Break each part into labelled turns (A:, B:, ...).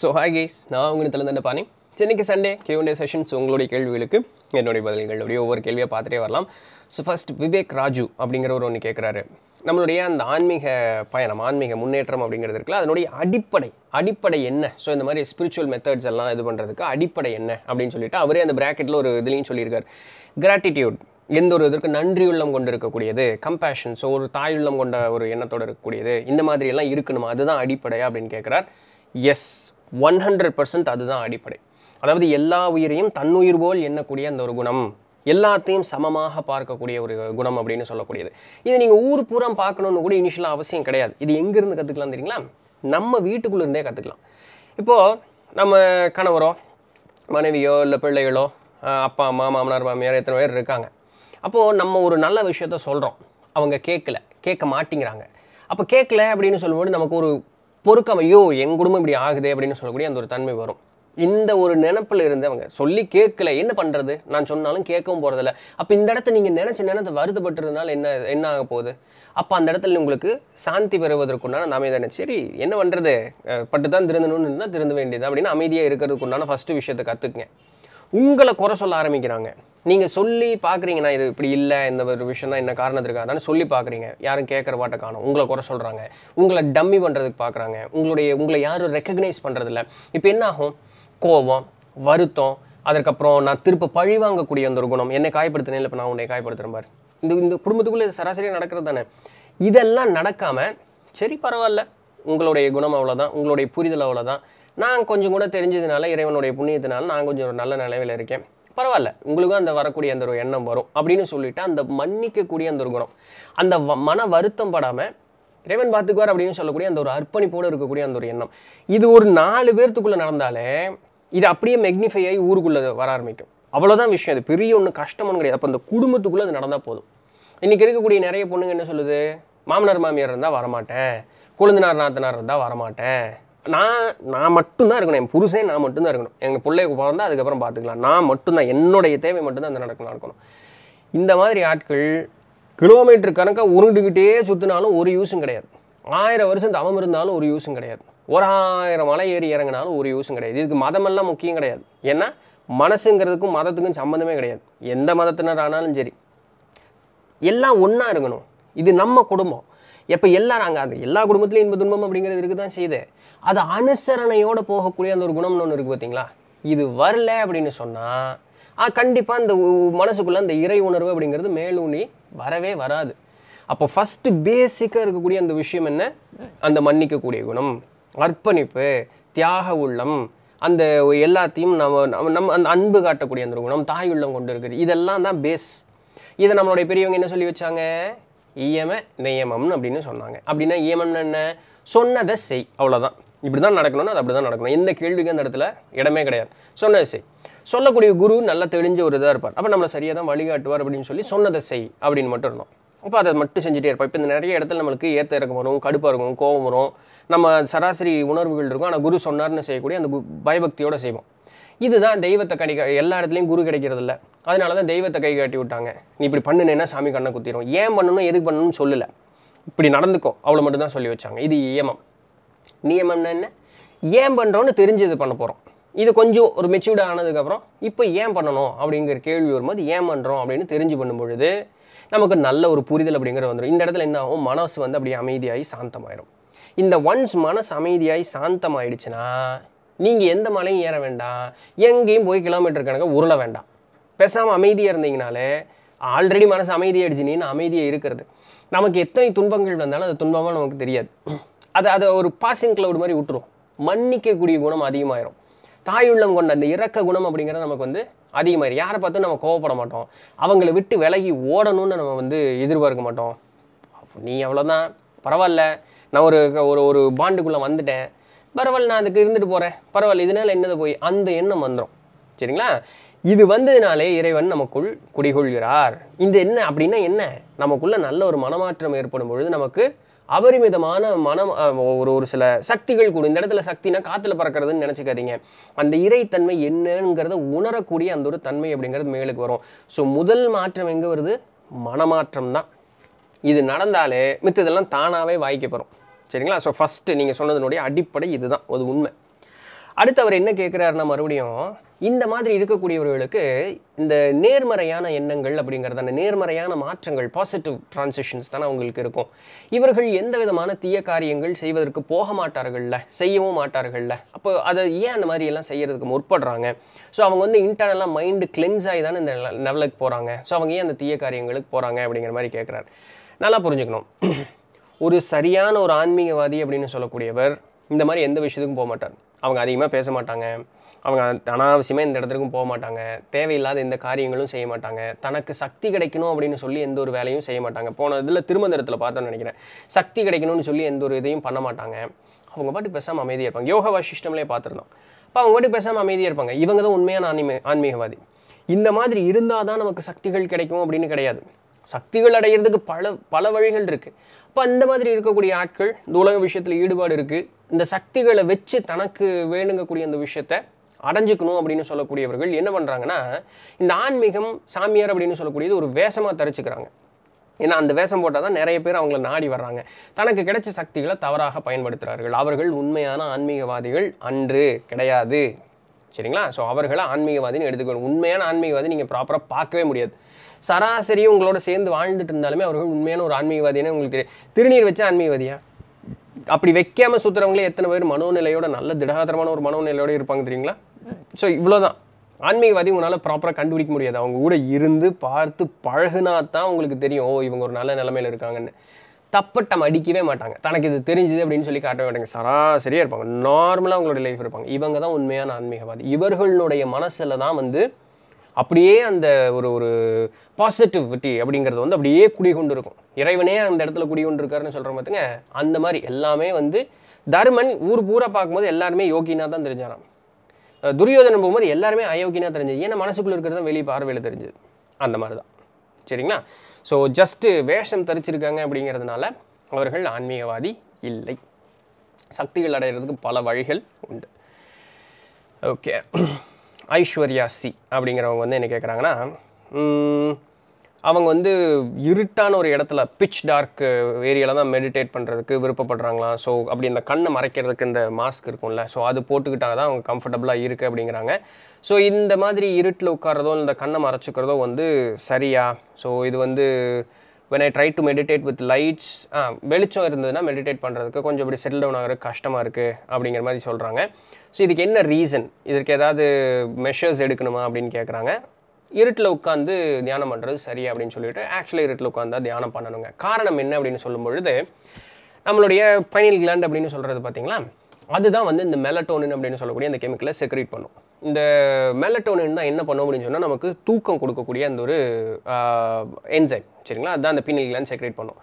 A: so hi guys நான் உங்களுக்கு தலைந்தண்ட பாணி சென்னைக்கு சண்டே கியூண்டே செஷன்ஸ் உங்களுடைய கேள்விகளுக்கு என்னுடைய பதில்கள் அப்படியே ஒவ்வொரு கேள்வியாக பார்த்துட்டே வரலாம் ஸோ ஃபஸ்ட் விவேக் ராஜு அப்படிங்கிறவர் ஒன்று கேட்குறாரு நம்மளுடைய அந்த ஆன்மீக பயணம் ஆன்மீக முன்னேற்றம் அப்படிங்கிறது இருக்குல்ல அதனுடைய அடிப்படை அடிப்படை என்ன ஸோ இந்த மாதிரி ஸ்பிரிச்சுவல் மெத்தட்ஸ் எல்லாம் இது பண்ணுறதுக்கு அடிப்படை என்ன அப்படின்னு சொல்லிட்டு அவரே அந்த ப்ராக்கெட்டில் ஒரு இதுலேயும் சொல்லியிருக்கார் கிராட்டிடியூட் எந்த ஒரு இதற்கு நன்றியுள்ளம் கொண்டு இருக்கக்கூடியது கம்பேஷன் ஸோ ஒரு தாயுள்ளம் கொண்ட ஒரு எண்ணத்தோடு இருக்கக்கூடியது இந்த மாதிரியெல்லாம் இருக்கணுமா அதுதான் அடிப்படையாக அப்படின்னு கேட்குறார் எஸ் ஒன் ஹண்ட்ரட் பர்சன்ட் அதுதான் அடிப்படை அதாவது எல்லா உயிரையும் தன்னுயிர் போல் எண்ணக்கூடிய அந்த ஒரு குணம் எல்லாத்தையும் சமமாக பார்க்கக்கூடிய ஒரு குணம் அப்படின்னு சொல்லக்கூடியது இது நீங்கள் ஊர் பூரம் பார்க்கணுன்னு கூட இனிஷியலாக அவசியம் கிடையாது இது எங்கேருந்து கற்றுக்கலாம் தெரியுங்களா நம்ம வீட்டுக்குள்ளேருந்தே கற்றுக்கலாம் இப்போது நம்ம கணவரோ மனைவியோ இல்லை பிள்ளைகளோ அப்பா அம்மா மாமனார் மாமியார் எத்தனை பேர் இருக்காங்க அப்போது நம்ம ஒரு நல்ல விஷயத்த சொல்கிறோம் அவங்க கேட்கல கேட்க மாட்டேங்கிறாங்க அப்போ கேட்கல அப்படின்னு சொல்லும்போது நமக்கு ஒரு பொறுக்காம ஐயோ என் குடும்பம் இப்படி ஆகுது அப்படின்னு சொல்லக்கூடிய அந்த ஒரு தன்மை வரும் இந்த ஒரு நினப்பில் இருந்து அவங்க சொல்லி கேட்கல என்ன பண்ணுறது நான் சொன்னாலும் கேட்கவும் போகிறதில்ல அப்போ இந்த இடத்த நீங்கள் நினச்சி நினச்ச வருத்தப்பட்டிருந்தால் என்ன என்ன ஆக போகுது அப்போ அந்த இடத்துல உங்களுக்கு சாந்தி பெறுவதற்குண்டான நாமே தானே சரி என்ன பண்ணுறது பட்டு தான் திருந்தணும்னு இருந்தால் திருந்த வேண்டியது அப்படின்னு அமைதியாக இருக்கிறதுக்குண்டான ஃபஸ்ட்டு விஷயத்தை கற்றுக்குங்க உங்களை குறை சொல்ல ஆரம்பிக்கிறாங்க நீங்கள் சொல்லி பார்க்குறீங்கன்னா இது இப்படி இல்லை இந்த ஒரு விஷயம் தான் என்ன காரணத்திற்காக சொல்லி பார்க்குறீங்க யாரும் கேட்குற பாட்டை காணும் உங்களை குறை சொல்கிறாங்க உங்களை டம்மி பண்ணுறதுக்கு பார்க்குறாங்க உங்களுடைய உங்களை யாரும் ரெக்கக்னைஸ் பண்ணுறதில்ல இப்போ என்ன ஆகும் கோபம் வருத்தம் அதற்கப்புறம் நான் திருப்ப பழி வாங்கக்கூடிய அந்த ஒரு குணம் என்னை காயப்படுத்தினேன் இல்லை இப்போ நான் உன்னை காயப்படுத்துகிறேன் பாரு இந்த இந்த குடும்பத்துக்குள்ளே சராசரியாக நடக்கிறது தானே இதெல்லாம் நடக்காமல் சரி பரவாயில்ல உங்களுடைய குணம் அவ்வளோதான் உங்களுடைய புரிதல் அவ்வளோதான் நான் கொஞ்சம் கூட தெரிஞ்சதுனால இறைவனுடைய புண்ணியத்தினால நான் கொஞ்சம் ஒரு நல்ல நிலையில் இருக்கேன் பரவாயில்ல உங்களுக்கும் அந்த வரக்கூடிய அந்த ஒரு எண்ணம் வரும் அப்படின்னு சொல்லிட்டு அந்த மன்னிக்கக்கூடிய அந்த ஒரு குணம் அந்த மன வருத்தம் படாமல் இறைவன் பார்த்துக்குவார் அப்படின்னு சொல்லக்கூடிய அந்த ஒரு அர்ப்பணிப்போடு இருக்கக்கூடிய அந்த ஒரு எண்ணம் இது ஒரு நாலு பேர்த்துக்குள்ளே நடந்தாலே இது அப்படியே மெக்னிஃபை ஆகி ஊருக்குள்ளே வர ஆரம்பிக்கும் அவ்வளோதான் விஷயம் அது பெரிய ஒன்று கஷ்டம்னு கிடையாது அப்போ அந்த குடும்பத்துக்குள்ளே அது நடந்தால் போதும் இன்றைக்கி இருக்கக்கூடிய நிறைய பொண்ணுங்க என்ன சொல்லுது மாமனார் மாமியார் இருந்தால் வரமாட்டேன் கொழுந்தனார் நாத்தனார் இருந்தால் வரமாட்டேன் நான் நான் மட்டும்தான் இருக்கணும் என் புருஷே நான் மட்டும்தான் இருக்கணும் எங்கள் பிள்ளைக்கு பிறந்தா அதுக்கப்புறம் பார்த்துக்கலாம் நான் மட்டும்தான் என்னுடைய தேவை மட்டும்தான் அந்த நடக்கணும் நடக்கணும் இந்த மாதிரி ஆட்கள் கிலோமீட்டர் கணக்காக உருண்டுக்கிட்டே சுற்றினாலும் ஒரு யூஸும் கிடையாது ஆயிரம் வருஷம் தவம் இருந்தாலும் ஒரு யூஸும் கிடையாது ஒரு ஆயிரம் மலை ஏறி இறங்கினாலும் ஒரு யூஸும் கிடையாது இதுக்கு மதமெல்லாம் முக்கியம் கிடையாது ஏன்னா மனசுங்கிறதுக்கும் மதத்துக்கும் சம்மந்தமே கிடையாது எந்த மதத்தினர் ஆனாலும் சரி எல்லாம் ஒன்றா இருக்கணும் இது நம்ம குடும்பம் எப்போ எல்லாரும் அங்கே அது எல்லா குடும்பத்துலையும் இன்ப துன்பம் அப்படிங்கிறது இருக்குது தான் செய்யுது அது அனுசரணையோடு போகக்கூடிய அந்த ஒரு குணம்னு ஒன்று இருக்குது பார்த்தீங்களா இது வரல அப்படின்னு சொன்னால் கண்டிப்பாக அந்த மனசுக்குள்ளே அந்த இறை உணர்வு அப்படிங்கிறது மேலூனி வரவே வராது அப்போ ஃபஸ்ட்டு பேசிக்காக இருக்கக்கூடிய அந்த விஷயம் என்ன அந்த மன்னிக்கக்கூடிய குணம் அர்ப்பணிப்பு தியாக உள்ளம் அந்த எல்லாத்தையும் நம்ம நம்ம அந்த அன்பு காட்டக்கூடிய அந்த குணம் தாய் உள்ளம் கொண்டு இருக்குது இதெல்லாம் தான் பேஸ் இதை நம்மளுடைய பெரியவங்க என்ன சொல்லி வச்சாங்க இயம நியமம்னு அப்படின்னு சொன்னாங்க அப்படின்னா இயமம்னு என்ன சொன்னதை செய் அவ்வளோதான் இப்படி தான் நடக்கணும்னு அது அப்படி தான் நடக்கணும் எந்த கேள்விக்கும் அந்த இடத்துல இடமே கிடையாது சொன்னதை செய் சொல்லக்கூடிய குரு நல்லா தெளிஞ்ச ஒரு இதாக இருப்பார் அப்போ நம்மளை சரியாக தான் வழிகாட்டுவார் அப்படின்னு சொல்லி சொன்னதை செய் அப்படின்னு மட்டும் இருந்தோம் அப்போ அதை மட்டும் செஞ்சுட்டே இருப்போம் இப்போ இந்த நிறைய இடத்துல நம்மளுக்கு ஏற்ற இறக்கம் வரும் கடுப்பாக இருக்கும் கோவம் வரும் நம்ம சராசரி உணர்வுகள் இருக்கும் ஆனால் குரு சொன்னார்னு செய்யக்கூடிய அந்த பயபக்தியோடு செய்வோம் இதுதான் தெய்வத்தை கிடைக்க எல்லா இடத்துலையும் குரு கிடைக்கிறதில்ல அதனால தான் தெய்வத்தை கை காட்டி விட்டாங்க நீ இப்படி பண்ணுனேன்னா சாமி கண்ணை குத்திரும் ஏன் பண்ணணும் எதுக்கு பண்ணணும்னு சொல்லலை இப்படி நடந்துக்கும் அவ்வளோ மட்டும்தான் சொல்லி வச்சாங்க இது நியமம் நியமம்னா என்ன ஏன் பண்ணுறோன்னு தெரிஞ்சு இது பண்ண போகிறோம் இது கொஞ்சம் ஒரு மெச்சூர்ட் ஆனதுக்கப்புறம் இப்போ ஏன் பண்ணணும் அப்படிங்கிற கேள்வி வரும்போது ஏன் பண்ணுறோம் அப்படின்னு தெரிஞ்சு பண்ணும்பொழுது நமக்கு நல்ல ஒரு புரிதல் அப்படிங்கிற வந்துடும் இந்த இடத்துல என்ன ஆகும் மனசு வந்து அப்படியே அமைதியாகி சாந்தமாயிடும் இந்த ஒன்ஸ் மனசு அமைதியாகி சாந்தமாயிடுச்சுன்னா நீங்கள் எந்த மலையும் ஏற வேண்டாம் எங்கேயும் போய் கிலோமீட்டர் கணக்காக உருள வேண்டாம் பேசாமல் அமைதியாக இருந்தீங்கனாலே ஆல்ரெடி மனசு அமைதியாகிடுச்சு நீன்னு அமைதியாக இருக்கிறது நமக்கு எத்தனை துன்பங்கள் வந்தாலும் அது துன்பமாக நமக்கு தெரியாது அதை அதை ஒரு பாசிங் கிளவுட் மாதிரி விட்டுரும் மன்னிக்கக்கூடிய குணம் அதிகமாயிரும் தாயுள்ளம் கொண்ட அந்த இறக்க குணம் அப்படிங்கிறத நமக்கு வந்து அதிகமாயிரும் யாரை பார்த்தும் நம்ம கோவப்பட மாட்டோம் அவங்கள விட்டு விலகி ஓடணும்னு நம்ம வந்து எதிர்பார்க்க மாட்டோம் நீ அவ்வளோதான் பரவாயில்ல நான் ஒரு ஒரு ஒரு பாண்டுக்குள்ளே வந்துட்டேன் பரவாயில்ல நான் அதுக்கு இருந்துட்டு போகிறேன் பரவாயில்ல இதனால் என்னது போய் அந்த எண்ணம் வந்துடும் சரிங்களா இது வந்ததினாலே இறைவன் நமக்குள் குடிகொள்கிறார் இந்த என்ன அப்படின்னா என்ன நமக்குள்ள நல்ல ஒரு மனமாற்றம் ஏற்படும் பொழுது நமக்கு அபரிமிதமான மனம் ஒரு ஒரு சில சக்திகள் கூடும் இந்த இடத்துல சக்தினா காற்றுல பறக்கிறதுன்னு நினச்சிக்காதீங்க அந்த இறைத்தன்மை என்னங்கிறத உணரக்கூடிய அந்த ஒரு தன்மை அப்படிங்கிறது மேலுக்கு வரும் ஸோ முதல் மாற்றம் எங்கே வருது மனமாற்றம் தான் இது நடந்தாலே மித்த இதெல்லாம் தானாகவே வாய்க்க சரிங்களா ஸோ ஃபஸ்ட்டு நீங்கள் சொன்னதனுடைய அடிப்படை இதுதான் ஒரு உண்மை அடுத்து அவர் என்ன கேட்குறாருன்னா மறுபடியும் இந்த மாதிரி இருக்கக்கூடியவர்களுக்கு இந்த நேர்மறையான எண்ணங்கள் அப்படிங்கிறது அந்த நேர்மறையான மாற்றங்கள் பாசிட்டிவ் டிரான்சிஷன்ஸ் தானே அவங்களுக்கு இருக்கும் இவர்கள் எந்த விதமான தீய காரியங்கள் செய்வதற்கு போக மாட்டார்கள்ல செய்யவும் மாட்டார்கள்ல அப்போ அதை ஏன் அந்த மாதிரி எல்லாம் செய்யறதுக்கு முற்படுறாங்க ஸோ அவங்க வந்து இன்டர்னலாக மைண்டு கிளென்ஸ் ஆகி தானே இந்த லெவலுக்கு போகிறாங்க ஸோ அவங்க ஏன் அந்த தீய காரியங்களுக்கு போகிறாங்க அப்படிங்கிற மாதிரி கேட்குறாரு நல்லா புரிஞ்சுக்கணும் ஒரு சரியான ஒரு ஆன்மீகவாதி அப்படின்னு சொல்லக்கூடியவர் இந்த மாதிரி எந்த விஷயத்துக்கும் போக மாட்டார் அவங்க அதிகமாக பேச மாட்டாங்க அவங்க அனாவசியமாக இந்த இடத்துக்கும் போக மாட்டாங்க தேவையில்லாத எந்த காரியங்களும் செய்ய மாட்டாங்க தனக்கு சக்தி கிடைக்கணும் அப்படின்னு சொல்லி எந்த ஒரு வேலையும் செய்ய மாட்டாங்க போன இதில் திருமந்திரத்தில் பார்த்தோன்னு நினைக்கிறேன் சக்தி கிடைக்கணும்னு சொல்லி எந்த ஒரு இதையும் பண்ண மாட்டாங்க அவங்க பாட்டு பேசாமல் அமைதியாக இருப்பாங்க யோகா வாசிஷ்டம்லேயே பார்த்துருந்தோம் அப்போ அவங்க பாட்டு பேசாமல் அமைதியாக இருப்பாங்க இவங்க தான் உண்மையான ஆன்மீ ஆன்மீகவாதி இந்த மாதிரி இருந்தால் தான் நமக்கு சக்திகள் கிடைக்கும் அப்படின்னு கிடையாது சக்திகள் அடையிறதுக்கு பல பல வழிகள் இருக்குது அப்போ அந்த மாதிரி இருக்கக்கூடிய ஆட்கள் இந்த உலக விஷயத்தில் ஈடுபாடு இருக்குது இந்த சக்திகளை வச்சு தனக்கு வேணுங்கக்கூடிய அந்த விஷயத்தை அடைஞ்சிக்கணும் அப்படின்னு சொல்லக்கூடியவர்கள் என்ன பண்ணுறாங்கன்னா இந்த ஆன்மீகம் சாமியார் அப்படின்னு சொல்லக்கூடியது ஒரு வேஷமாக தரிச்சுக்கிறாங்க ஏன்னா அந்த வேஷம் போட்டால் தான் நிறைய பேர் அவங்கள நாடி வர்றாங்க தனக்கு கிடைச்ச சக்திகளை தவறாக பயன்படுத்துகிறார்கள் அவர்கள் உண்மையான ஆன்மீகவாதிகள் அன்று கிடையாது சரிங்களா ஸோ அவர்களை ஆன்மீகவாதின்னு எடுத்துக்கணும் உண்மையான ஆன்மீகவாதி நீங்கள் ப்ராப்பராக பார்க்கவே முடியாது சராசரியும் உங்களோட சேர்ந்து வாழ்ந்துட்டு இருந்தாலுமே அவர்கள் உண்மையான ஒரு ஆன்மீகவாதின்னு உங்களுக்கு தெரியும் திருநீர் வச்ச ஆன்மீகவாதியா அப்படி வைக்காமல் சுத்துறவங்களே எத்தனை பேர் மனோநிலையோட நல்ல திடகாதரமான ஒரு மனோநிலையோட இருப்பாங்க தெரியுங்களா ஸோ இவ்வளோதான் ஆன்மீகவாதி உங்களால் ப்ராப்பராக கண்டுபிடிக்க முடியாது அவங்க கூட இருந்து பார்த்து பழகுனா தான் உங்களுக்கு தெரியும் ஓ இவங்க ஒரு நல்ல நிலமையில இருக்காங்கன்னு தப்பட்டம் அடிக்கவே மாட்டாங்க தனக்கு இது தெரிஞ்சுது அப்படின்னு சொல்லி காட்ட மாட்டாங்க சராசரியாக இருப்பாங்க நார்மலாக அவங்களோட லைஃப் இருப்பாங்க இவங்க தான் உண்மையான ஆன்மீகவாதி இவர்களுடைய மனசில் தான் வந்து அப்படியே அந்த ஒரு ஒரு பாசிட்டிவிட்டி அப்படிங்கிறது வந்து அப்படியே குடிகொண்டு இருக்கும் இறைவனே அந்த இடத்துல குடிகொண்டு இருக்காருன்னு சொல்கிற பார்த்துங்க அந்த மாதிரி எல்லாமே வந்து தர்மன் ஊர் பூரா பார்க்கும்போது எல்லாருமே யோகினா தான் தெரிஞ்சாராம் துரியோதனம் போகும்போது எல்லாருமே அயோக்கியனா தெரிஞ்சது ஏன்னா மனசுக்குள்ளே இருக்கிறது தான் வெளியே பார்வையில் தெரிஞ்சது அந்த மாதிரி தான் சரிங்களா ஸோ ஜஸ்ட்டு வேஷம் தரிச்சிருக்காங்க அப்படிங்கிறதுனால அவர்கள் ஆன்மீகவாதி இல்லை சக்திகள் அடைகிறதுக்கு பல வழிகள் உண்டு ஓகே ஐஸ்வர்யா சி அப்படிங்கிறவங்க வந்து என்ன கேட்குறாங்கன்னா அவங்க வந்து இருட்டான ஒரு இடத்துல பிச் டார்க் ஏரியாவில் தான் மெடிடேட் பண்ணுறதுக்கு விருப்பப்படுறாங்களாம் ஸோ அப்படி இந்த கண்ணை மறைக்கிறதுக்கு இந்த மாஸ்க் இருக்கும்ல ஸோ அது போட்டுக்கிட்டாங்க தான் அவங்க கம்ஃபர்டபுளாக இருக்குது அப்படிங்கிறாங்க ஸோ இந்த மாதிரி இருட்டில் உட்காரதோ இந்த கண்ணை மறைச்சிக்கிறதோ வந்து சரியா ஸோ இது வந்து when I try to meditate with lights வெளிச்சம் இருந்ததுன்னா மெடிடேட் பண்ணுறதுக்கு கொஞ்சம் இப்படி செட்டில் டவுன் ஆகிற கஷ்டமாக இருக்குது அப்படிங்கிற மாதிரி சொல்கிறாங்க ஸோ இதுக்கு என்ன ரீசன் இதற்கு ஏதாவது மெஷர்ஸ் எடுக்கணுமா அப்படின்னு கேட்குறாங்க இருட்டில் உட்காந்து தியானம் பண்ணுறது சரி அப்படின்னு சொல்லிட்டு ஆக்சுவலி இருட்டில் உட்காந்தா தியானம் பண்ணணுங்க காரணம் என்ன அப்படின்னு சொல்லும்பொழுது நம்மளுடைய பைனல் கிளாண்ட் அப்படின்னு சொல்கிறது பார்த்தீங்களா அதுதான் வந்து இந்த மெலட்டோனின் அப்படின்னு சொல்லக்கூடிய அந்த கெமிக்கலை செக்ரேட் பண்ணும் இந்த மெலட்டோனின் தான் என்ன பண்ணும் அப்படின்னு சொன்னால் நமக்கு தூக்கம் கொடுக்கக்கூடிய அந்த ஒரு என்சைம் சரிங்களா அதுதான் அந்த பீனல் கிளாண்ட் செக்ரேட் பண்ணும்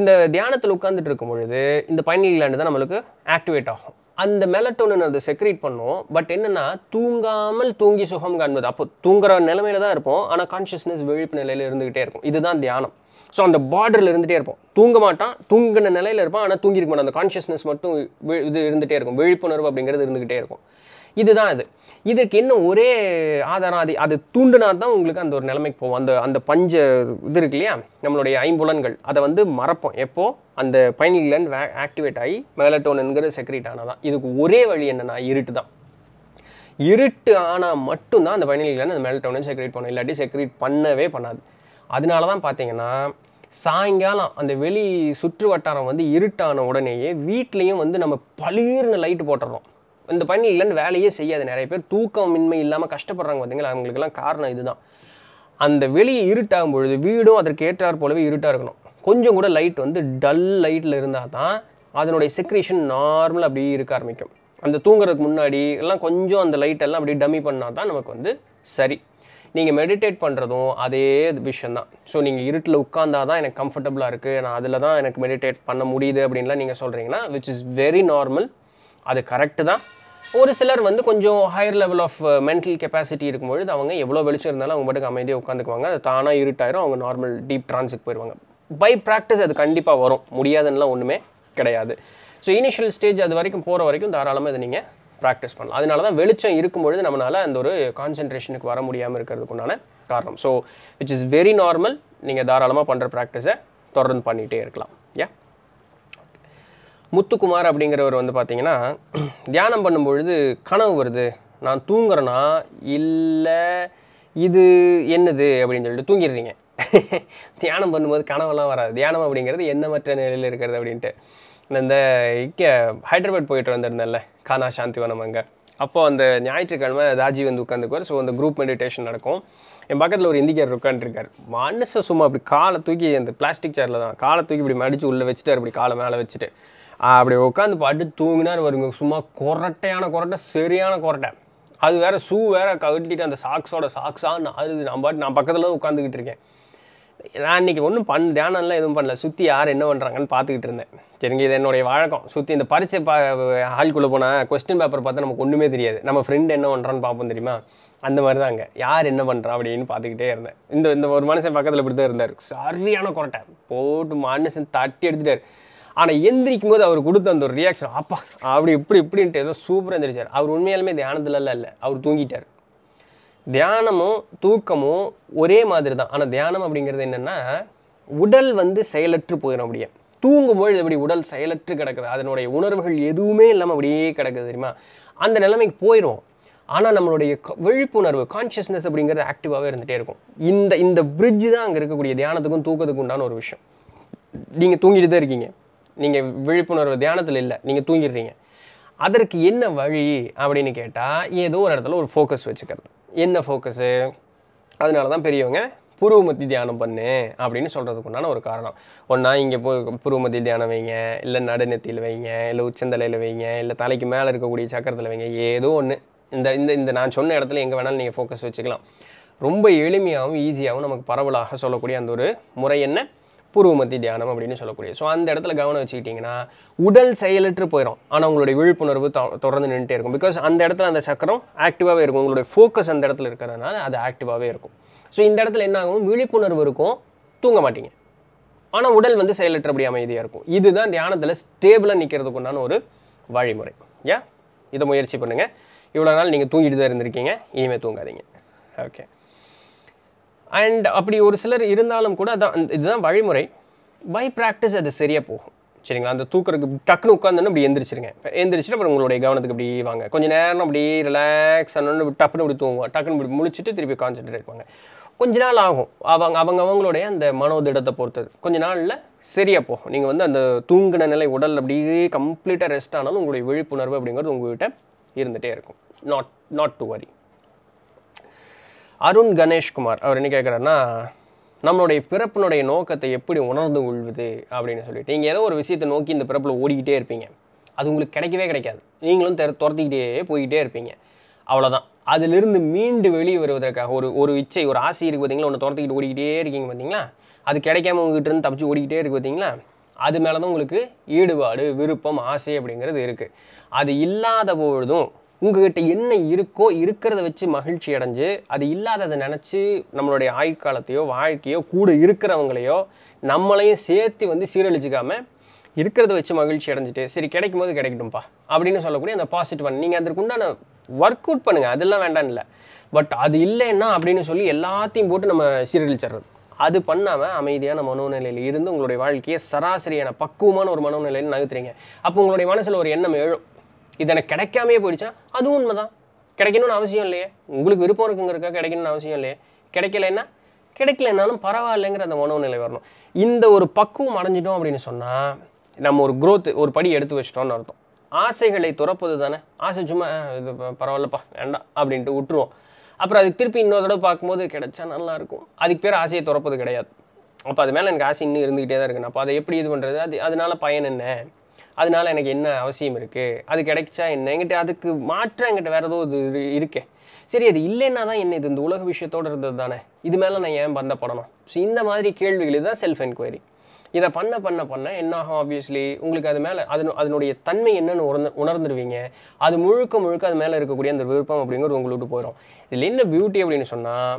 A: இந்த தியானத்தில் உட்காந்துட்டு இருக்கும் பொழுது இந்த பைனல் கிளாண்டு தான் நம்மளுக்கு ஆக்டிவேட் ஆகும் அந்த மெலட்டோனின் அதை செக்ரேட் பண்ணும் பட் என்னென்னா தூங்காமல் தூங்கி சுகம் காண்பது அப்போ தூங்குற நிலமையில தான் இருப்போம் ஆனால் கான்ஷியஸ்னஸ் விழிப்பு நிலையில் இருந்துகிட்டே இருக்கும் இதுதான் தியானம் ஸோ அந்த பார்டரில் இருந்துகிட்டே இருப்போம் தூங்க மாட்டான் தூங்கின நிலையில் இருப்பான் ஆனால் தூங்கியிருக்க மாட்டான் அந்த கான்ஷியஸ்னஸ் மட்டும் இது இருந்துகிட்டே இருக்கும் விழிப்புணர்வு அப்படிங்கிறது இருந்துகிட்டே இருக்கும் இதுதான் அது இதற்கு இன்னும் ஒரே ஆதாரம் அது அது தூண்டுனா தான் உங்களுக்கு அந்த ஒரு நிலைமைக்கு போவோம் அந்த அந்த பஞ்ச இது இருக்கு இல்லையா நம்மளுடைய ஐம்புலன்கள் அதை வந்து மறப்போம் எப்போது அந்த பைனல் வே ஆக்டிவேட் ஆகி மேலட்டோனுங்கிற செக்ரேட் ஆனால் தான் இதுக்கு ஒரே வழி என்னென்னா இருட்டு தான் இருட்டு ஆனால் மட்டும்தான் அந்த பைனல் அந்த மேலட்டோனை செக்ரேட் பண்ணும் இல்லாட்டி செக்ரேட் பண்ணவே பண்ணாது அதனால தான் பார்த்தீங்கன்னா சாயங்காலம் அந்த வெளி சுற்று வட்டாரம் வந்து இருட்டான உடனேயே வீட்லேயும் வந்து நம்ம பளிர்னு லைட்டு போட்டுடுறோம் இந்த பணி இல்லைன்னு வேலையே செய்யாது நிறைய பேர் தூக்கமின்மை இல்லாமல் கஷ்டப்படுறாங்க பார்த்தீங்களா அவங்களுக்குலாம் காரணம் இதுதான் அந்த வெளியே இருட்டாகும் பொழுது வீடும் அதற்கு ஏற்றார் போலவே இருட்டாக இருக்கணும் கொஞ்சம் கூட லைட் வந்து டல் லைட்டில் இருந்தால் தான் அதனுடைய செக்ரேஷன் நார்மலாக அப்படியே இருக்க ஆரம்பிக்கும் அந்த தூங்குறதுக்கு முன்னாடி எல்லாம் கொஞ்சம் அந்த லைட்டெல்லாம் அப்படியே டம்மி பண்ணால் தான் நமக்கு வந்து சரி நீங்கள் மெடிடேட் பண்ணுறதும் அதே விஷயந்தான் ஸோ நீங்கள் இருட்டில் உட்காந்தா தான் எனக்கு கம்ஃபர்டபுளாக இருக்குது நான் அதில் தான் எனக்கு மெடிடேட் பண்ண முடியுது அப்படின்லாம் நீங்கள் சொல்கிறீங்கன்னா விச் இஸ் வெரி நார்மல் அது கரெக்டு தான் ஒரு சிலர் வந்து கொஞ்சம் higher level of mental capacity இருக்கும்பொழுது அவங்க எவ்வளோ வெளிச்சம் இருந்தாலும் அவங்க பாட்டுக்கு அமைதியாக உட்காந்துக்குவாங்க அது தானாக இருட்டாயிரும் அவங்க நார்மல் டீப் ட்ரான்ஸுக்கு போயிடுவாங்க பை ப்ராக்டிஸ் அது கண்டிப்பாக வரும் முடியாதுன்னா ஒன்றுமே கிடையாது ஸோ இனிஷியல் ஸ்டேஜ் அது வரைக்கும் போகிற வரைக்கும் தாராளமாக இதை நீங்கள் ப்ராக்டிஸ் பண்ணலாம் அதனால தான் வெளிச்சம் இருக்கும்பொழுது நம்மளால் அந்த ஒரு கான்சென்ட்ரேஷனுக்கு வர முடியாமல் இருக்கிறதுக்குண்டான காரணம் so which is very normal நீங்கள் தாராளமாக பண்ணுற ப்ராக்டிஸை தொடர்ந்து பண்ணிகிட்டே இருக்கலாம் ஏன் முத்துக்குமார் அப்படிங்கிறவர் வந்து பார்த்திங்கன்னா தியானம் பண்ணும்பொழுது கனவு வருது நான் தூங்குறேன்னா இல்லை இது என்னது அப்படின்னு சொல்லிட்டு தூங்கிடுறீங்க தியானம் பண்ணும்போது கனவெல்லாம் வராது தியானம் அப்படிங்கிறது எண்ணமற்ற நிலையில் இருக்கிறது அப்படின்ட்டு இந்த இங்கே ஹைதராபாத் போயிட்டு வந்திருந்தேன்ல கானா சாந்திவனம் அங்கே அப்போது அந்த ஞாயிற்றுக்கிழமை ராஜீவ் வந்து உட்காந்துக்குவார் ஸோ அந்த குரூப் மெடிடேஷன் நடக்கும் என் பக்கத்தில் ஒரு இந்திக்கார் உட்காந்துருக்கார் மனுஷன் சும்மா அப்படி காலை தூக்கி அந்த பிளாஸ்டிக் சேரில் தான் காலை தூக்கி இப்படி மடித்து உள்ளே வச்சுட்டு அப்படி காலை மேலே வச்சுட்டு அப்படி உட்காந்து பாட்டு தூங்கினார் வருங்க சும்மா கொரட்டையான கொரட்டை சரியான கொரட்டை அது வேறு ஷூ வேறு கட்டிட்டு அந்த சாக்ஸோட சாக்ஸாக நான் அறுது நான் பாட்டு நான் பக்கத்தில் உட்காந்துக்கிட்டு இருக்கேன் நான் இன்றைக்கி ஒன்றும் பண்ண தியானம்லாம் எதுவும் பண்ணல சுற்றி யார் என்ன பண்ணுறாங்கன்னு பார்த்துக்கிட்டு இருந்தேன் சரிங்க இது என்னுடைய வழக்கம் சுற்றி இந்த பரிச்சை பா ஹால்குள்ளே போனால் கொஸ்டின் பேப்பர் பார்த்தா நமக்கு ஒன்றுமே தெரியாது நம்ம ஃப்ரெண்டு என்ன பண்ணுறான்னு பார்ப்போம் தெரியுமா அந்த மாதிரி அங்கே யார் என்ன பண்ணுறா அப்படின்னு பார்த்துக்கிட்டே இருந்தேன் இந்த இந்த ஒரு மனுஷன் பக்கத்தில் இப்படி தான் இருந்தார் சரியான கொரட்டை போட்டு மனுஷன் தட்டி எடுத்துட்டார் ஆனால் எந்திரிக்கும் போது அவர் கொடுத்த அந்த ஒரு ரியாக்ஷன் அப்பா அப்படி இப்படி இப்படின்ட்டு ஏதோ சூப்பராக எந்திரிச்சார் அவர் உண்மையாலுமே தியானத்துலலாம் இல்லை அவர் தூங்கிட்டார் தியானமும் தூக்கமும் ஒரே மாதிரி தான் ஆனால் தியானம் அப்படிங்கிறது என்னென்னா உடல் வந்து செயலற்று போயிடும் அப்படியே தூங்கும்பொழுது அப்படி உடல் செயலற்று கிடக்குது அதனுடைய உணர்வுகள் எதுவுமே இல்லாமல் அப்படியே கிடக்குது தெரியுமா அந்த நிலைமைக்கு போயிடும் ஆனால் நம்மளுடைய விழிப்புணர்வு கான்ஷியஸ்னஸ் அப்படிங்கிறது ஆக்டிவாகவே இருந்துகிட்டே இருக்கும் இந்த இந்த பிரிட்ஜ் தான் அங்கே இருக்கக்கூடிய தியானத்துக்கும் தூக்கத்துக்கும் உண்டான ஒரு விஷயம் நீங்கள் தூங்கிட்டு தான் இருக்கீங்க நீங்கள் விழிப்புணர்வு தியானத்தில் இல்லை நீங்கள் தூங்கிடுறீங்க அதற்கு என்ன வழி அப்படின்னு கேட்டால் ஏதோ ஒரு இடத்துல ஒரு ஃபோக்கஸ் வச்சுக்கிறது என்ன ஃபோக்கஸு அதனால தான் பெரியவங்க புருவமத்தி தியானம் பண்ணு அப்படின்னு சொல்கிறதுக்கு உண்டான ஒரு காரணம் ஒன்றா இங்கே போ புருவமத்தி தியானம் வைங்க இல்லை நடுநத்தியில் வைங்க இல்லை உச்சந்தலையில் வைங்க இல்லை தலைக்கு மேலே இருக்கக்கூடிய சக்கரத்தில் வைங்க ஏதோ ஒன்று இந்த இந்த இந்த நான் சொன்ன இடத்துல எங்கே வேணாலும் நீங்கள் ஃபோக்கஸ் வச்சுக்கலாம் ரொம்ப எளிமையாகவும் ஈஸியாகவும் நமக்கு பரவலாக சொல்லக்கூடிய அந்த ஒரு முறை என்ன பூர்வ மத்திய தியானம் அப்படின்னு சொல்லக்கூடிய ஸோ அந்த இடத்துல கவனம் வச்சுக்கிட்டிங்கன்னா உடல் செயலற்று போயிடும் ஆனால் உங்களுடைய விழிப்புணர்வு தொடர்ந்து நின்றுட்டே இருக்கும் பிகாஸ் அந்த இடத்துல அந்த சக்கரம் ஆக்டிவாகவே இருக்கும் உங்களுடைய ஃபோக்கஸ் அந்த இடத்துல இருக்கிறதுனால அது ஆக்டிவாகவே இருக்கும் ஸோ இந்த இடத்துல என்ன ஆகும் விழிப்புணர்வு இருக்கும் தூங்க மாட்டீங்க ஆனால் உடல் வந்து செயலற்ற அப்படி அமைதியாக இருக்கும் இதுதான் தியானத்தில் ஸ்டேபிளாக நிற்கிறதுக்கு உண்டான ஒரு வழிமுறை ஏன் இதை முயற்சி பண்ணுங்கள் இவ்வளோ நாள் நீங்கள் தூங்கிட்டு தான் இருந்திருக்கீங்க இனிமேல் தூங்காதீங்க ஓகே அண்ட் அப்படி ஒரு சிலர் இருந்தாலும் கூட அதான் இதுதான் வழிமுறை பை ப்ராக்டிஸ் அது சரியாக போகும் சரிங்களா அந்த தூக்கிறதுக்கு டக்குன்னு உட்காந்துன்னு அப்படி எந்திரிச்சிருங்க எந்திரிச்சிட்டு அப்புறம் உங்களுடைய கவனத்துக்கு அப்படி வாங்க கொஞ்சம் நேரம் அப்படி ரிலாக்ஸ் ஆனோன்னு டப்புன்னு இப்படி தூங்குவோம் டக்குன்னு இப்படி முழிச்சிட்டு திருப்பி கான்சென்ட்ரேட் பண்ணுங்க கொஞ்ச நாள் ஆகும் அவங்க அவங்க அவங்களுடைய அந்த மனோதிடத்தை பொறுத்தது கொஞ்ச நாளில் சரியாக போகும் நீங்கள் வந்து அந்த தூங்கின நிலை உடல் அப்படியே கம்ப்ளீட்டாக ரெஸ்ட் ஆனாலும் உங்களுடைய விழிப்புணர்வு அப்படிங்கிறது உங்கள்கிட்ட இருந்துகிட்டே இருக்கும் not not to worry Arun Ganeshkumar அவர் என்ன கேட்குறாருன்னா நம்மளுடைய பிறப்பினுடைய நோக்கத்தை எப்படி உணர்ந்து கொள்வது அப்படின்னு சொல்லிட்டு நீங்கள் ஏதோ ஒரு விஷயத்தை நோக்கி இந்த பிறப்பில் ஓடிக்கிட்டே இருப்பீங்க அது உங்களுக்கு கிடைக்கவே கிடைக்காது நீங்களும் தெர துரத்திக்கிட்டே போய்கிட்டே இருப்பீங்க அவ்வளோதான் அதிலிருந்து மீண்டு வெளியே வருவதற்காக ஒரு ஒரு இச்சை ஒரு ஆசை இருக்குது பார்த்தீங்களா ஒன்று துரத்திக்கிட்டு ஓடிக்கிட்டே இருக்கீங்க பார்த்தீங்களா அது கிடைக்காம உங்ககிட்ட இருந்து தப்பிச்சு ஓடிக்கிட்டே இருக்குது பார்த்தீங்களா அது மேலே தான் உங்களுக்கு ஈடுபாடு விருப்பம் ஆசை அப்படிங்கிறது இருக்குது அது இல்லாத பொழுதும் உங்ககிட்ட என்ன இருக்கோ இருக்கிறத வச்சு மகிழ்ச்சி அடைஞ்சு அது இல்லாததை நினச்சி நம்மளுடைய ஆயுட்காலத்தையோ வாழ்க்கையோ கூட இருக்கிறவங்களையோ நம்மளையும் சேர்த்து வந்து சீரழிச்சிக்காமல் இருக்கிறத வச்சு மகிழ்ச்சி அடைஞ்சிட்டு சரி கிடைக்கும் போது கிடைக்கட்டும்ப்பா அப்படின்னு சொல்லக்கூடிய அந்த பாசிட்டிவ் ஒன் நீங்கள் அதற்கு உண்டான ஒர்க் அவுட் பண்ணுங்கள் அதெல்லாம் வேண்டாம் இல்லை பட் அது இல்லைன்னா அப்படின்னு சொல்லி எல்லாத்தையும் போட்டு நம்ம சீரழிச்சிடுறது அது பண்ணாமல் அமைதியான மனோநிலையில் இருந்து உங்களுடைய வாழ்க்கையை சராசரியான பக்குவமான ஒரு மனோநிலையில் நகர்த்துறீங்க அப்போ உங்களுடைய மனசில் ஒரு எண்ணம் எழும் இது எனக்கு கிடைக்காமே போயிடுச்சா அதுவும் உண்மைதான் கிடைக்கணும்னு அவசியம் இல்லையே உங்களுக்கு விருப்பம் இருக்குங்கிறக்கா கிடைக்கணும்னு அவசியம் இல்லையே கிடைக்கலன்னா கிடைக்கலனாலும் பரவாயில்லைங்கிற அந்த உணவு நிலை வரணும் இந்த ஒரு பக்குவம் அடைஞ்சிட்டோம் அப்படின்னு சொன்னால் நம்ம ஒரு குரோத்து ஒரு படி எடுத்து வச்சிட்டோம்னு அர்த்தம் ஆசைகளை துறப்பது தானே ஆசை சும்மா இது பரவாயில்லப்பா வேண்டாம் அப்படின்ட்டு விட்டுருவோம் அப்புறம் அதுக்கு திருப்பி இன்னொரு தடவை பார்க்கும்போது கிடைச்சா நல்லாயிருக்கும் அதுக்கு பேர் ஆசையை துறப்பது கிடையாது அப்போ அது மேலே எனக்கு ஆசை இன்னும் இருந்துக்கிட்டே தான் இருக்கு அப்போ அதை எப்படி இது பண்ணுறது அது அதனால பயன் என்ன அதனால எனக்கு என்ன அவசியம் இருக்குது அது கிடைச்சா என்ன என்கிட்ட அதுக்கு மாற்றம் என்கிட்ட வேறு ஏதோ இது இருக்கே சரி அது இல்லைன்னா தான் என்ன இது இந்த உலக விஷயத்தோடு இருந்தது தானே இது மேலே நான் ஏன் பந்தப்படணும் ஸோ இந்த மாதிரி கேள்விகள் இதுதான் செல்ஃப் என்கொயரி இதை பண்ண பண்ண பண்ண என்னாகும் ஆப்வியஸ்லி உங்களுக்கு அது மேலே அது அதனுடைய தன்மை என்னன்னு உணர்ந்து உணர்ந்துருவீங்க அது முழுக்க முழுக்க அது மேலே இருக்கக்கூடிய அந்த விருப்பம் அப்படிங்கிறது உங்களுக்கு போயிடும் இதில் என்ன பியூட்டி அப்படின்னு சொன்னால்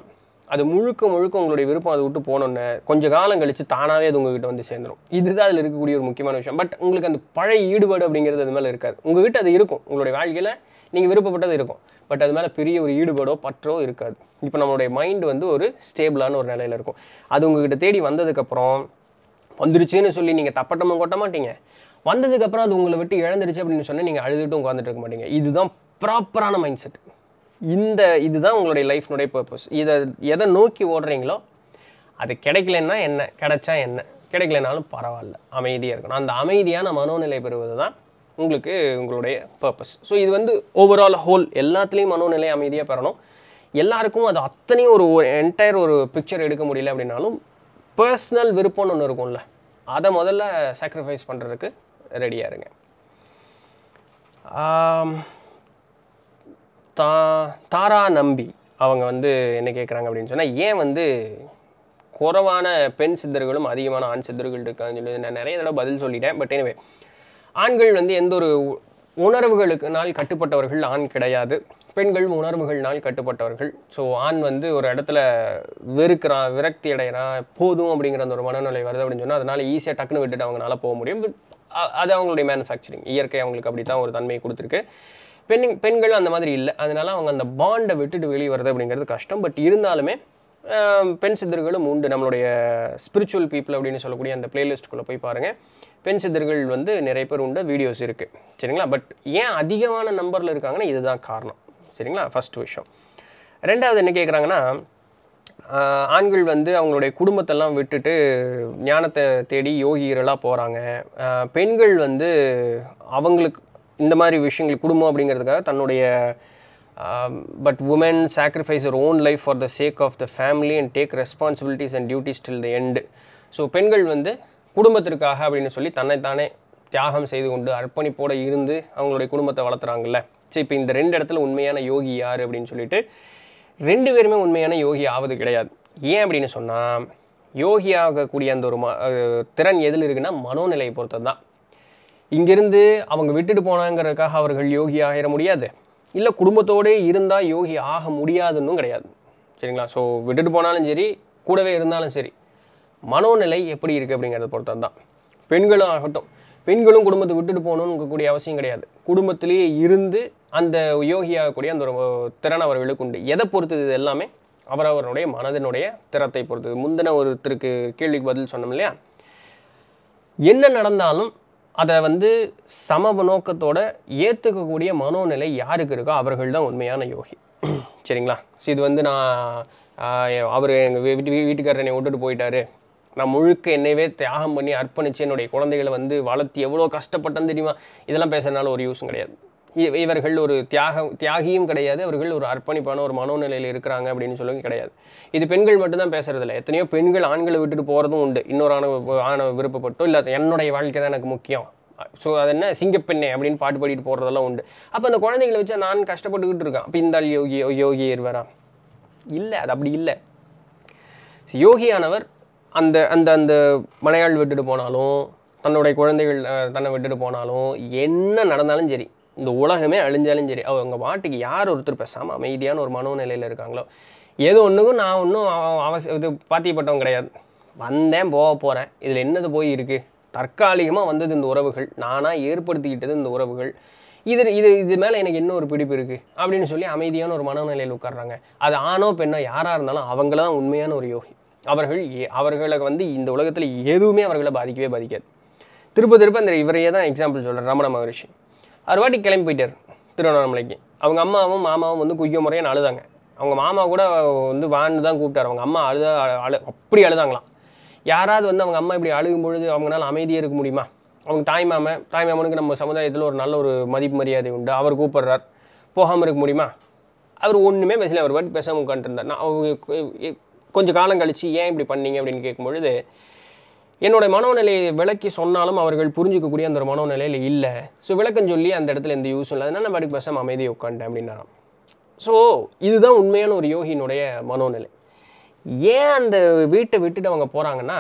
A: அது முழுக்க முழுக்க உங்களுடைய விருப்பம் அதை விட்டு போனோன்னே கொஞ்சம் காலம் கழித்து தானாகவே அது உங்ககிட்ட வந்து சேர்ந்துடும் இதுதான் அதில் இருக்கக்கூடிய ஒரு முக்கியமான விஷயம் பட் உங்களுக்கு அந்த பழைய ஈடுபாடு அப்படிங்கிறது அது மேலே இருக்காது உங்கள் வீட்டு அது இருக்கும் உங்களுடைய வாழ்க்கையில் நீங்கள் விருப்பப்பட்டது இருக்கும் பட் அது மேலே பெரிய ஒரு ஈடுபாடோ பற்றோ இருக்காது இப்போ நம்மளுடைய மைண்டு வந்து ஒரு ஸ்டேபிளான ஒரு நிலையில் இருக்கும் அது உங்ககிட்ட தேடி வந்ததுக்கப்புறம் வந்துருச்சுன்னு சொல்லி நீங்கள் தப்பட்டமும் கொட்ட மாட்டீங்க வந்ததுக்கப்புறம் அது உங்களை விட்டு இழந்துருச்சு அப்படின்னு சொன்னால் நீங்கள் அழுதுகிட்டும் உட்காந்துட்டு இருக்க மாட்டீங்க இதுதான் ப்ராப்பரான மைண்ட் செட் இந்த இதுதான் உங்களுடைய லைஃப்னுடைய பர்பஸ் இதை எதை நோக்கி ஓடுறீங்களோ அது கிடைக்கலன்னா என்ன கிடைச்சா என்ன கிடைக்கலனாலும் பரவாயில்ல அமைதியாக இருக்கணும் அந்த அமைதியான மனோநிலை பெறுவது தான் உங்களுக்கு உங்களுடைய பர்பஸ் ஸோ இது வந்து ஓவரால் ஹோல் எல்லாத்துலேயும் மனோநிலை அமைதியாக பெறணும் எல்லாருக்கும் அது அத்தனையும் ஒரு என்டையர் ஒரு பிக்சர் எடுக்க முடியல அப்படின்னாலும் பர்சனல் விருப்பம்னு ஒன்று இருக்கும்ல அதை முதல்ல சாக்ரிஃபைஸ் பண்ணுறதுக்கு ரெடியாக இருங்க தா தாரா நம்பி அவங்க வந்து என்ன கேட்குறாங்க அப்படின்னு சொன்னால் ஏன் வந்து குறைவான பெண் சித்தர்களும் அதிகமான ஆண் சித்தர்கள் இருக்கான்னு சொல்லி நான் நிறைய தடவை பதில் சொல்லிட்டேன் பட் எனவே ஆண்கள் வந்து எந்த ஒரு உணர்வுகளுக்கு நாள் கட்டுப்பட்டவர்கள் ஆண் கிடையாது பெண்கள் உணர்வுகள்னால் கட்டுப்பட்டவர்கள் ஸோ ஆண் வந்து ஒரு இடத்துல வெறுக்கிறான் விரக்தி அடைகிறான் போதும் அப்படிங்கிற அந்த ஒரு மனநிலை வருது அப்படின்னு சொன்னால் அதனால் ஈஸியாக டக்குன்னு விட்டுட்டு அவங்களால போக முடியும் பட் அது அவங்களுடைய மேனுஃபேக்சரிங் இயற்கை அவங்களுக்கு அப்படி தான் ஒரு தன்மையை கொடுத்துருக்கு பெண் பெண்களும் அந்த மாதிரி இல்லை அதனால் அவங்க அந்த பாண்டை விட்டுட்டு வெளியே வர்றது அப்படிங்கிறது கஷ்டம் பட் இருந்தாலுமே பெண் சித்தர்களும் உண்டு நம்மளுடைய ஸ்பிரிச்சுவல் பீப்புள் அப்படின்னு சொல்லக்கூடிய அந்த பிளேலிஸ்ட்டுக்குள்ளே போய் பாருங்கள் பெண் சித்தர்கள் வந்து நிறைய பேர் உண்டு வீடியோஸ் இருக்குது சரிங்களா பட் ஏன் அதிகமான நம்பரில் இருக்காங்கன்னா இதுதான் காரணம் சரிங்களா ஃபஸ்ட் விஷயம் ரெண்டாவது என்ன கேட்குறாங்கன்னா ஆண்கள் வந்து அவங்களுடைய குடும்பத்தெல்லாம் விட்டுட்டு ஞானத்தை தேடி யோகிகளாக போகிறாங்க பெண்கள் வந்து அவங்களுக்கு இந்த மாதிரி விஷயங்கள் குடும்பம் அப்படிங்கிறதுக்காக தன்னுடைய but woman sacrifice her own life for the sake of the family and take responsibilities and duties till the end so பெண்கள் வந்து குடும்பத்திற்காக அப்படின்னு சொல்லி தன்னைத்தானே தியாகம் செய்து கொண்டு அர்ப்பணிப்போடு இருந்து அவங்களுடைய குடும்பத்தை வளர்த்துறாங்கல்ல சரி இப்போ இந்த ரெண்டு இடத்துல உண்மையான யோகி யார் அப்படின்னு சொல்லிட்டு ரெண்டு பேருமே உண்மையான யோகி ஆவது கிடையாது ஏன் அப்படின்னு சொன்னால் யோகி ஆகக்கூடிய அந்த ஒரு ம திறன் எதில் இருக்குன்னா மனோநிலையை பொறுத்தது தான் இங்கிருந்து அவங்க விட்டுட்டு போனாங்கிறதுக்காக அவர்கள் யோகி ஆகிட முடியாது இல்லை குடும்பத்தோடே இருந்தால் யோகி ஆக முடியாதுன்னு கிடையாது சரிங்களா ஸோ விட்டுட்டு போனாலும் சரி கூடவே இருந்தாலும் சரி மனோநிலை எப்படி இருக்குது அப்படிங்கிறத பொறுத்தது தான் பெண்களும் ஆகட்டும் பெண்களும் குடும்பத்தை விட்டுட்டு போகணுங்கக்கூடிய அவசியம் கிடையாது குடும்பத்திலேயே இருந்து அந்த யோகி ஆகக்கூடிய அந்த ஒரு திறன் அவர்களுக்கு உண்டு எதை பொறுத்தது இது எல்லாமே அவரவருடைய மனதினுடைய திறத்தை பொறுத்தது முந்தின ஒருத்தருக்கு கேள்விக்கு பதில் சொன்னோம் இல்லையா என்ன நடந்தாலும் அதை வந்து சம நோக்கத்தோட ஏற்றுக்கக்கூடிய மனோநிலை யாருக்கு இருக்கோ அவர்கள் தான் உண்மையான யோகி சரிங்களா ஸோ இது வந்து நான் அவர் எங்கள் வீட்டு வீட்டுக்காரர் என்னை விட்டுட்டு போயிட்டாரு நான் முழுக்க என்னையவே தியாகம் பண்ணி அர்ப்பணித்து என்னுடைய குழந்தைகளை வந்து வளர்த்து எவ்வளோ கஷ்டப்பட்டேன்னு தெரியுமா இதெல்லாம் பேசுகிறனால ஒரு யூஸும் கிடையாது இவர்கள் ஒரு தியாக தியாகியும் கிடையாது அவர்கள் ஒரு அர்ப்பணிப்பான ஒரு மனோநிலையில் இருக்கிறாங்க அப்படின்னு சொல்லி கிடையாது இது பெண்கள் மட்டும்தான் பேசுறதில்ல எத்தனையோ பெண்கள் ஆண்களை விட்டுட்டு போகிறதும் உண்டு இன்னொரு ஆணை ஆணை விருப்பப்பட்டோ இல்லை என்னுடைய வாழ்க்கை தான் எனக்கு முக்கியம் ஸோ அது என்ன சிங்கப்பெண்ணே அப்படின்னு பாட்டு பாடிட்டு போகிறதெல்லாம் உண்டு அப்போ அந்த குழந்தைங்களை வச்சு நான் கஷ்டப்பட்டுக்கிட்டு இருக்கேன் பிந்தால் யோகி யோகி இருவரா இல்லை அது அப்படி இல்லை யோகியானவர் அந்த அந்த அந்த மலையாள் விட்டுட்டு போனாலும் தன்னுடைய குழந்தைகள் தன்னை விட்டுட்டு போனாலும் என்ன நடந்தாலும் சரி இந்த உலகமே அழிஞ்சாலும் சரி அவங்க பாட்டுக்கு யார் ஒருத்தர் பேசாமல் அமைதியான ஒரு மனோநிலையில் இருக்காங்களோ ஏதோ ஒன்றுக்கும் நான் ஒன்றும் அவசியம் இது பாத்தியப்பட்டவன் கிடையாது வந்தேன் போக போகிறேன் இதில் என்னது போய் இருக்குது தற்காலிகமாக வந்தது இந்த உறவுகள் நானாக ஏற்படுத்திக்கிட்டது இந்த உறவுகள் இது இது இது மேலே எனக்கு இன்னும் ஒரு பிடிப்பு இருக்குது அப்படின்னு சொல்லி அமைதியான ஒரு மனநிலையில் உட்காடுறாங்க அது ஆணோ பெண்ணோ யாராக இருந்தாலும் அவங்கள தான் உண்மையான ஒரு யோகி அவர்கள் அவர்களை வந்து இந்த உலகத்தில் எதுவுமே அவர்களை பாதிக்கவே பாதிக்காது திருப்ப திருப்ப அந்த இவரையே தான் எக்ஸாம்பிள் சொல்கிறேன் ரமண மகரிஷி அவர் வாட்டி கிளம்பி போயிட்டார் திருவண்ணாமலைக்கு அவங்க அம்மாவும் மாமாவும் வந்து குய்ய முறையாக அழுதாங்க அவங்க மாமா கூட வந்து வான்னு தான் கூப்பிட்டார் அவங்க அம்மா அழுதா அழு அப்படி அழுதாங்களாம் யாராவது வந்து அவங்க அம்மா இப்படி அழுகும் பொழுது அவங்களால அமைதியாக இருக்க முடியுமா அவங்க தாய் மாமன் நம்ம சமுதாயத்தில் ஒரு நல்ல ஒரு மதிப்பு மரியாதை உண்டு அவர் கூப்பிட்றார் போகாமல் இருக்க முடியுமா அவர் ஒன்றுமே பேசல அவர் பாட்டு பேசாமல் உட்காந்துருந்தார் நான் அவங்க கொஞ்சம் காலம் கழித்து ஏன் இப்படி பண்ணீங்க அப்படின்னு கேட்கும்பொழுது என்னுடைய மனோநிலையை விளக்கி சொன்னாலும் அவர்கள் புரிஞ்சிக்கக்கூடிய அந்த ஒரு மனோநிலையில் இல்லை ஸோ விளக்கம் சொல்லி அந்த இடத்துல எந்த யூஸும் இல்லை அதனால் நான் படிக்க பசம் அமைதியை உட்காண்டேன் அப்படின்னா ஸோ இதுதான் உண்மையான ஒரு யோகியினுடைய மனோநிலை ஏன் அந்த வீட்டை விட்டுட்டு அவங்க போகிறாங்கன்னா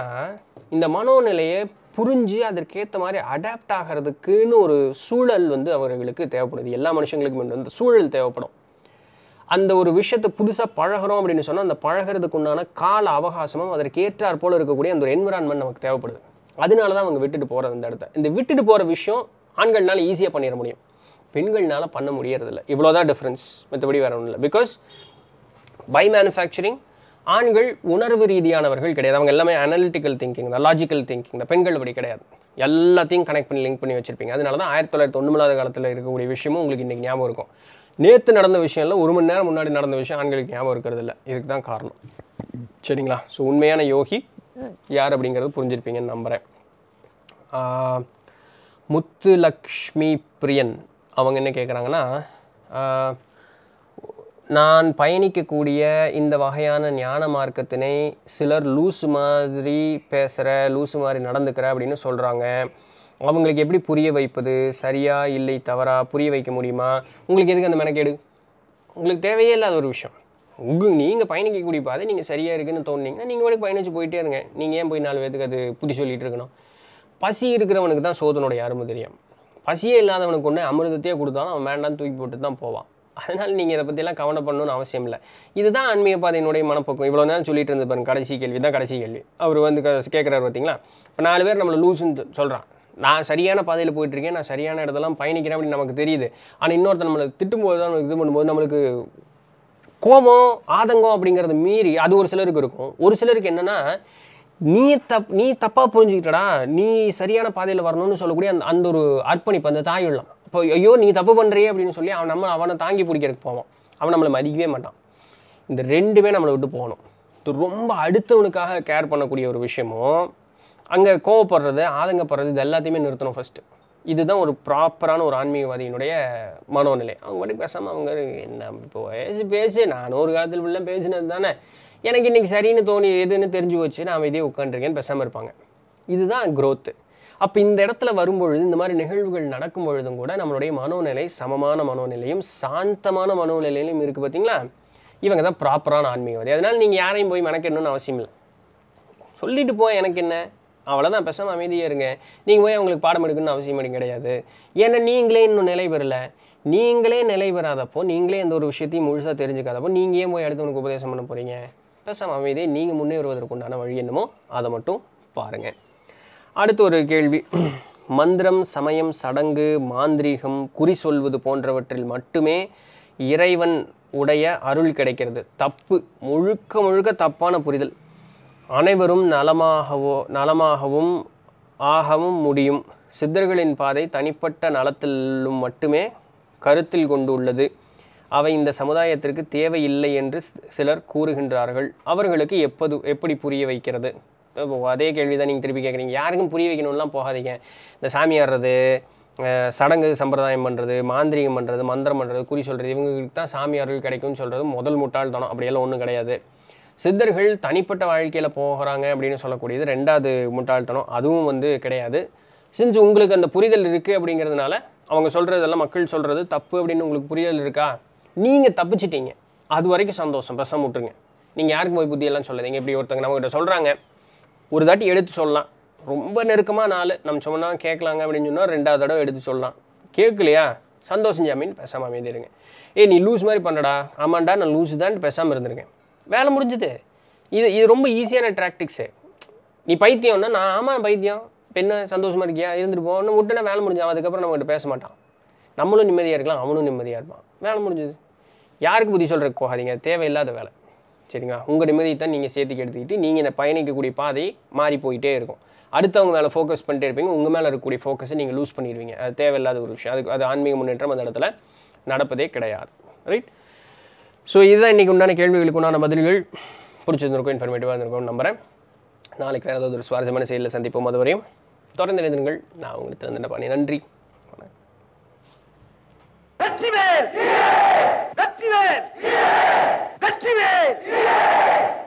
A: இந்த மனோநிலையை புரிஞ்சு அதற்கேற்ற மாதிரி அடாப்ட் ஆகிறதுக்குன்னு ஒரு சூழல் வந்து அவர்களுக்கு தேவைப்படுது எல்லா மனுஷங்களுக்கும் அந்த சூழல் தேவைப்படும் அந்த ஒரு விஷயத்தை புதுசாக பழகிறோம் அப்படின்னு சொன்னால் அந்த பழகிறதுக்கு உண்டான கால அவகாசமும் அதற்கு ஏற்றாற் போல் இருக்கக்கூடிய அந்த ஒரு என்விரான்மெண்ட் நமக்கு தேவைப்படுது அதனால தான் அவங்க விட்டுட்டு போகிறது இந்த இடத்த இந்த விட்டுட்டு போகிற விஷயம் ஆண்கள்னால ஈஸியாக பண்ணிட முடியும் பெண்கள்னால பண்ண முடியறதில்ல இவ்வளோ தான் டிஃப்ரென்ஸ் மற்றபடி வேறு ஒன்றும் இல்லை பிகாஸ் பை மேனுஃபேக்சரிங் ஆண்கள் உணர்வு ரீதியானவர்கள் கிடையாது அவங்க எல்லாமே அனலிட்டிக்கல் திங்கிங் தான் லாஜிக்கல் திங்கிங் தான் பெண்கள் அப்படி கிடையாது எல்லாத்தையும் கனெக்ட் பண்ணி லிங்க் பண்ணி வச்சுருப்பீங்க அதனால தான் ஆயிரத்தி தொள்ளாயிரத்தி தொண்ணூறாவது காலத்தில் இருக்கக்கூடிய விஷயமும் உங்களுக்கு இன்றைக்கி ஞாபகம் இருக்கும் நேற்று நடந்த விஷயம் இல்லை ஒரு மணி நேரம் முன்னாடி நடந்த விஷயம் ஆண்களுக்கு ஞாபகம் இருக்கிறது இல்லை இதுக்கு தான் காரணம் சரிங்களா ஸோ உண்மையான யோகி யார் அப்படிங்கிறது புரிஞ்சிருப்பீங்கன்னு நம்புகிறேன் முத்து லக்ஷ்மி பிரியன் அவங்க என்ன கேட்குறாங்கன்னா நான் பயணிக்கக்கூடிய இந்த வகையான ஞான மார்க்கத்தினை சிலர் லூசு மாதிரி பேசுகிற லூசு மாதிரி நடந்துக்கிற அப்படின்னு சொல்கிறாங்க அவங்களுக்கு எப்படி புரிய வைப்பது சரியா இல்லை தவறா புரிய வைக்க முடியுமா உங்களுக்கு எதுக்கு அந்த மெனக்கேடு உங்களுக்கு தேவையே இல்லாத ஒரு விஷயம் உங்கள் நீங்கள் கூடிய பாதை நீங்கள் சரியாக இருக்குன்னு தோணுனீங்கன்னா நீங்கள் வரைக்கும் பயணிச்சு போயிட்டே இருங்க நீங்கள் ஏன் போய் நாலு பேத்துக்கு அது புத்தி சொல்லிகிட்டு இருக்கணும் பசி இருக்கிறவனுக்கு தான் சோதனோட யாரும் தெரியும் பசியே இல்லாதவனுக்கு ஒன்று அமிர்தத்தையே கொடுத்தாலும் அவன் வேண்டாம் தூக்கி போட்டு தான் போவான் அதனால் நீங்கள் இதை பற்றிலாம் கவனம் பண்ணணும்னு அவசியம் இல்லை இதுதான் ஆன்மீக பாதையினுடைய மனப்போக்கம் இவ்வளோ நேரம் சொல்லிட்டு இருந்து பாருங்க கடைசி கேள்வி தான் கடைசி கேள்வி அவர் வந்து கேட்குறாரு பார்த்தீங்களா இப்போ நாலு பேர் நம்மளை லூஸுன்னு சொல்கிறான் நான் சரியான பாதையில் போயிட்டுருக்கேன் நான் சரியான இடத்தெல்லாம் பயணிக்கிறேன் அப்படின்னு நமக்கு தெரியுது ஆனால் இன்னொருத்தர் நம்மளை திட்டும்போது தான் இது பண்ணும்போது நம்மளுக்கு கோபம் ஆதங்கம் அப்படிங்கிறத மீறி அது ஒரு சிலருக்கு இருக்கும் ஒரு சிலருக்கு என்னென்னா நீ தப் நீ தப்பாக புரிஞ்சுக்கிட்டடா நீ சரியான பாதையில் வரணும்னு சொல்லக்கூடிய அந்த அந்த ஒரு அர்ப்பணிப்பு அந்த தாய் இப்போ ஐயோ நீ தப்பு பண்ணுறியே அப்படின்னு சொல்லி அவன் நம்ம அவனை தாங்கி பிடிக்கிறதுக்கு போவான் அவன் நம்மளை மதிக்கவே மாட்டான் இந்த ரெண்டுமே நம்மளை விட்டு போகணும் இது ரொம்ப அடுத்தவனுக்காக கேர் பண்ணக்கூடிய ஒரு விஷயமும் அங்கே கோவப்படுறது ஆதங்கப்படுறது இது எல்லாத்தையுமே நிறுத்தணும் ஃபஸ்ட்டு இதுதான் ஒரு ப்ராப்பரான ஒரு ஆன்மீகவாதியினுடைய மனோநிலை அவங்க மட்டும் பேசாமல் அவங்க என்ன இப்போ பேசி பேசி நான் ஒரு காலத்தில் உள்ள பேசினது தானே எனக்கு இன்றைக்கி சரின்னு தோணி எதுன்னு தெரிஞ்சு வச்சு நான் இதே உட்காந்துருக்கேன்னு பேசாமல் இருப்பாங்க இதுதான் க்ரோத்து அப்போ இந்த இடத்துல வரும்பொழுது இந்த மாதிரி நிகழ்வுகள் நடக்கும் பொழுதும் கூட நம்மளுடைய மனோநிலை சமமான மனோநிலையும் சாந்தமான மனோநிலையிலையும் இருக்குது பார்த்தீங்களா இவங்க தான் ப்ராப்பரான ஆன்மீகவாதி அதனால் நீங்கள் யாரையும் போய் மெனக்கெடணும்னு அவசியம் இல்லை சொல்லிட்டு போக எனக்கு என்ன அவ்வளோதான் பெசாமல் அமைதியாக இருங்க நீங்கள் போய் அவங்களுக்கு பாடம் எடுக்கணும்னு அவசியம் எடுக்க கிடையாது ஏன்னா நீங்களே இன்னும் நிலை பெறல நீங்களே நிலை பெறாதப்போ நீங்களே எந்த ஒரு விஷயத்தையும் முழுசாக தெரிஞ்சுக்காதப்போ நீங்கள் ஏன் போய் அடுத்தவனுக்கு உபதேசம் பண்ண போகிறீங்க பெசாமல் அமைதியை நீங்கள் முன்னேறுவதற்கு உண்டான வழி என்னமோ அதை மட்டும் பாருங்கள் அடுத்து ஒரு கேள்வி மந்திரம் சமயம் சடங்கு மாந்திரீகம் குறி சொல்வது போன்றவற்றில் மட்டுமே இறைவன் உடைய அருள் கிடைக்கிறது தப்பு முழுக்க முழுக்க தப்பான புரிதல் அனைவரும் நலமாகவோ நலமாகவும் ஆகவும் முடியும் சித்தர்களின் பாதை தனிப்பட்ட நலத்திலும் மட்டுமே கருத்தில் கொண்டுள்ளது அவை இந்த சமுதாயத்திற்கு தேவையில்லை என்று சிலர் கூறுகின்றார்கள் அவர்களுக்கு எப்போது எப்படி புரிய வைக்கிறது அதே கேள்வி தான் நீங்கள் திருப்பி கேட்குறீங்க யாருக்கும் புரிய வைக்கணும்லாம் போகாதீங்க இந்த சாமி ஆடுறது சடங்கு சம்பிரதாயம் பண்ணுறது மாந்திரிகம் பண்ணுறது மந்திரம் பண்ணுறது குறி சொல்கிறது இவங்களுக்கு தான் சாமியார்கள் கிடைக்கும்னு சொல்கிறது முதல் முட்டாள்தனம் அப்படியெல்லாம் ஒன்றும் கிடையாது சித்தர்கள் தனிப்பட்ட வாழ்க்கையில் போகிறாங்க அப்படின்னு சொல்லக்கூடியது ரெண்டாவது முட்டாள்தனம் அதுவும் வந்து கிடையாது சின்ஸ் உங்களுக்கு அந்த புரிதல் இருக்குது அப்படிங்கிறதுனால அவங்க சொல்கிறதெல்லாம் மக்கள் சொல்கிறது தப்பு அப்படின்னு உங்களுக்கு புரிதல் இருக்கா நீங்கள் தப்பிச்சிட்டீங்க அது வரைக்கும் சந்தோஷம் பெசம் விட்டுருங்க நீங்கள் யாருக்கும் போய் புத்தியெல்லாம் சொல்லாதீங்க இப்படி ஒருத்தங்க நம்மகிட்ட சொல்கிறாங்க ஒரு தாட்டி எடுத்து சொல்லலாம் ரொம்ப நெருக்கமாக நாலு நம்ம சொன்னால் கேட்கலாங்க அப்படின்னு சொன்னால் ரெண்டாவது தடவை எடுத்து சொல்லலாம் கேட்கலையா சந்தோஷம் ஜாமீன் பேசாமல் அமைதிருங்க ஏ நீ லூஸ் மாதிரி பண்ணடா ஆமாண்டா நான் லூஸ் தான் பேசாமல் இருந்திருக்கேன் வேலை முடிஞ்சுது இது இது ரொம்ப ஈஸியான ட்ராக்டிக்ஸு நீ பைத்தியம்னா நான் ஆமாம் பைத்தியம் பெண்ணு சந்தோஷமாக இருக்கியா இருந்துட்டு ஒன்று விட்டுனா வேலை முடிஞ்சான் அதுக்கப்புறம் நம்மகிட்ட பேச மாட்டான் நம்மளும் நிம்மதியாக இருக்கலாம் அவனும் நிம்மதியாக இருப்பான் வேலை முடிஞ்சது யாருக்கு புத்தி சொல்கிறதுக்கு போகாதீங்க தேவையில்லாத வேலை சரிங்களா உங்கள் நிம்மதியை தான் நீங்கள் சேர்த்துக்கு எடுத்துக்கிட்டு நீங்கள் இந்த பயணிக்கக்கூடிய பாதை மாறி போயிட்டே இருக்கும் அடுத்தவங்க மேலே ஃபோக்கஸ் பண்ணிட்டே இருப்பீங்க உங்கள் மேலே இருக்கக்கூடிய ஃபோக்கஸை நீங்கள் லூஸ் பண்ணிடுவீங்க அது தேவையில்லாத ஒரு விஷயம் அதுக்கு அது ஆன்மீக முன்னேற்றம் அந்த இடத்துல நடப்பதே கிடையாது ரைட் ஸோ இதுதான் இன்றைக்கி உண்டான கேள்விகளுக்கு உண்டான பதில்கள் பிடிச்சிருந்திருக்கும் இன்ஃபர்மேட்டிவாக இருந்திருக்கும் நம்புகிறேன் நாளைக்கு வேறு ஏதாவது ஒரு சுவாரஸ்யமான செயலில் சந்திப்போம் அதுவரையும் தொடர்ந்து இணைந்திருங்கள் நான் உங்களுக்கு திறந்த பண்ணி நன்றி